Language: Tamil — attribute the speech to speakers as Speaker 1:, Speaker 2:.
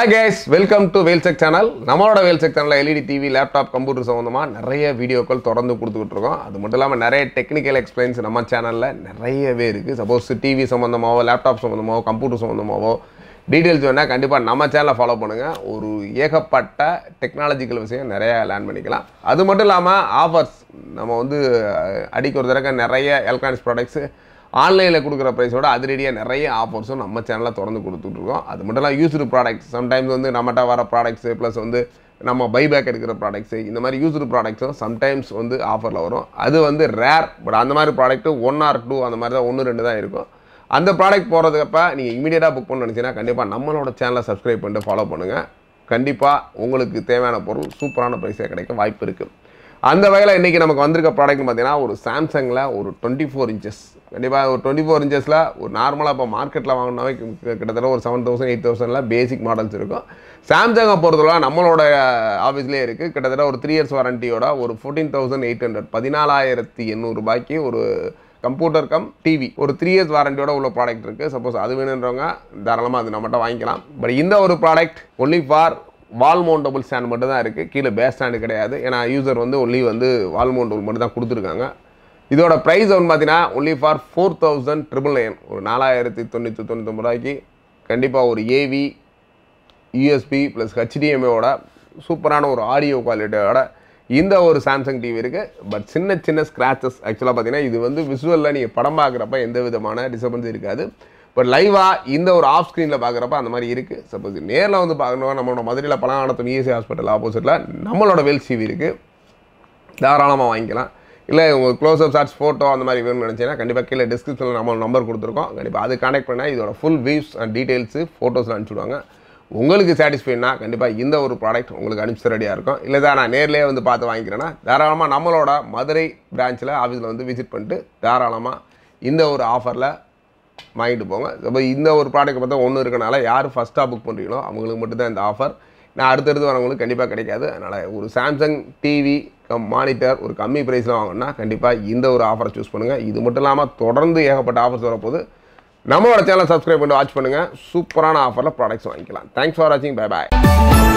Speaker 1: ஹாய் கேஸ் வெல்கம் டு வேல்செக் சேனல் நம்மளோட வேல்செக் சேனலில் எல்இடி டிவி லேப்டாப் கம்ப்யூட்டர் சம்மந்தமாக நிறைய வீடியோக்கள் தொடர்ந்து கொடுத்துக்கிட்டு இருக்கோம் அது மட்டும் இல்லாமல் நிறைய டெக்னிக்கல் எக்ஸ்பிளைன்ஸ் நம்ம சேனலில் நிறையவே இருக்குது சப்போஸ் டிவி சம்மந்தமாகவோ லேப்டாப் சம்மந்தமாகவோ கம்ப்யூட்டர் சம்மந்தமாகவோ டீட்டெயில்ஸ் வேணால் கண்டிப்பாக நம்ம சேனலை ஃபாலோ பண்ணுங்கள் ஒரு ஏகப்பட்ட டெக்னாலஜிக்கல் விஷயம் நிறையா லேர்ன் பண்ணிக்கலாம் அது மட்டும் இல்லாமல் ஆஃபர்ஸ் நம்ம வந்து அடிக்க தடவை நிறைய எலக்ட்ரானிக்ஸ் ப்ராடக்ட்ஸு ஆன்லைனில் கொடுக்குற ப்ரைஸோட அதிரடியாக நிறைய ஆஃபர்ஸும் நம்ம சேனலில் திறந்து கொடுத்துட்ருக்கோம் அது மட்டும் இல்லாமல் யூஸ்டு ப்ராடக்ட்ஸ் சம்டைம்ஸ் வந்து நம்மகிட்ட வர ப்ராடக்ட்ஸு ப்ளஸ் வந்து நம்ம பைபேக் எடுக்கிற ப்ராடக்ட்ஸு இந்த மாதிரி யூஸ்டு ப்ராடக்ட்ஸும் சம்டைம்ஸ் வந்து ஆஃபரில் வரும் அது வந்து ரேர் பட் அந்த மாதிரி ப்ராடக்ட்டு ஒன் ஆர் டூ அந்த மாதிரி தான் ஒன்று ரெண்டு தான் இருக்கும் அந்த ப்ராடக்ட் போகிறதுக்கப்ப நீங்கள் இமீடியட்டாக புக் பண்ண நினச்சிங்கன்னா கண்டிப்பாக நம்மளோட சேனலை சப்ஸ்கிரைப் பண்ணிட்டு ஃபாலோ பண்ணுங்கள் கண்டிப்பாக உங்களுக்கு தேவையான பொருள் சூப்பரான ப்ரைஸாக கிடைக்க வாய்ப்பு இருக்குது அந்த வகையில் இன்றைக்கி நமக்கு வந்திருக்க ப்ராடக்ட்னு பார்த்தீங்கன்னா ஒரு சாம்சங்கில் ஒரு டுவெண்ட்டி ஃபோர் இன்ச்சஸ் கண்டிப்பாக ஒரு டுவெண்ட்டி ஃபோர் இன்ச்சஸில் ஒரு நார்மலாக இப்போ மார்க்கெட்டில் வாங்கினாவே கிட்டத்தட்ட ஒரு செவன் தௌசண்ட் எயிட் தௌசண்டில் பேசிக் மாடல்ஸ் இருக்கும் சாம்சங்கை பொறுத்தவரை நம்மளோட ஆஃபீஸ்லேயே uh, இருக்குது கிட்டத்தட்ட ஒரு த்ரீ இயர்ஸ் வாரண்டியோட ஒரு ஃபோர்டீன் தௌசண்ட் எயிட் ஹண்ட்ரட் பதினாலாயிரத்தி எண்ணூறுபாய்க்கு ஒரு கம்ப்யூட்டர் கம் டிவி ஒரு த்ரீ இயர்ஸ் வாரண்டியோட உள்ள ப்ராடக்ட் இருக்குது சப்போஸ் அது வேணுன்றவங்க தாராளமாக அது நம்மகிட்ட வாங்கிக்கலாம் பட் இந்த ஒரு product only for wall mountable stand மட்டும் தான் இருக்குது கீழே பேஸ் ஸ்டாண்டு கிடையாது ஏன்னா யூசர் வந்து ஒன்லி வந்து வால் மவுண்டபுள் மட்டும் தான் கொடுத்துருக்காங்க இதோட ப்ரைஸ் வந்து பார்த்தீங்கன்னா only for four thousand triple nine ஒரு நாலாயிரத்தி தொண்ணூற்றி தொண்ணூத்தொம்பது ரூபாய்க்கு கண்டிப்பாக ஒரு ஏவி யூஎஸ்பி ப்ளஸ் ஹெச்டிஎம்ஏவோட சூப்பரான ஒரு ஆடியோ குவாலிட்டியோட இந்த ஒரு சாம்சங் டிவி இருக்குது பட் சின்ன சின்ன ஸ்க்ராச்சஸ் ஆக்சுவலாக பார்த்தீங்கன்னா இது வந்து விசுவலில் நீங்கள் படம் பார்க்குறப்ப எந்த விதமான டிஸ்டர்பன்ஸும் இருக்காது பட் லைவாக இந்த ஒரு ஆஃப் ஸ்க்ரீனில் பார்க்குறப்ப அந்த மாதிரி இருக்குது சப்போஸ் நேரில் வந்து பார்க்கணும் நம்மளோட மதுரையில் பழங்காலத்தம் இஎஸ்ஐ e ஹாஸ்பிட்டல் ஆப்போசிட்டில் நம்மளோட வெல் சிவி இருக்குது தாராளமாக வாங்கிக்கலாம் இல்லை உங்கள் க்ளோஸ் அப் சார்ட்ஸ் ஃபோட்டோ அந்த மாதிரி வேணும்னு நினச்சிங்கன்னா கண்டிப்பாக கீழே டிஸ்கிரிப்ஷனில் நம்ம நம்பர் கொடுத்துருக்கோம் கண்டிப்பாக அது கனெக்ட் பண்ணால் இதோட ஃபுல் வியூஸ் அண்ட் டீட்டெயில்ஸு ஃபோட்டோஸ்லாம் அனுப்பிச்சுடுவாங்க உங்களுக்கு சாட்டிஸ்ஃபைனா கண்டிப்பாக இந்த ஒரு ப்ராடக்ட் உங்களுக்கு அனுப்பிச்சு ரெடியாக இருக்கும் இல்லை தான் நான் நேர்லேயே வந்து பார்த்து வாங்கிக்கிறேன்னா தாராளமாக நம்மளோட மதுரை பிரான்ச்சில் ஆஃபீஸில் வந்து விசிட் பண்ணிட்டு தாராளமாக இந்த ஒரு ஆஃபரில் வாங்கிட்டு போங்க அப்போ இந்த ஒரு ப்ராடக்ட் பார்த்தா ஒன்று இருக்கனால யார் ஃபஸ்ட்டாக புக் பண்ணுறீங்களோ அவங்களுக்கு மட்டும்தான் இந்த ஆஃபர் நான் அடுத்தடுத்து வரவங்களுக்கு கண்டிப்பாக கிடைக்காது அதனால் ஒரு சாம்சங் டிவி கம் மானிட்டர் ஒரு கம்மி ப்ரைஸில் வாங்கினா கண்டிப்பாக இந்த ஒரு ஆஃபரை சூஸ் பண்ணுங்கள் இது மட்டும் இல்லாமல் தொடர்ந்து ஏகப்பட்ட ஆஃபர்ஸ் வரப்போது நம்மளோட சேனலை சப்ஸ்கிரைப் பண்ணி வாட்ச் பண்ணுங்கள் சூப்பரான ஆஃபரில் ப்ராடக்ட்ஸ் வாங்கிக்கலாம் தேங்க்ஸ் ஃபார் வாட்சிங் பை பாய்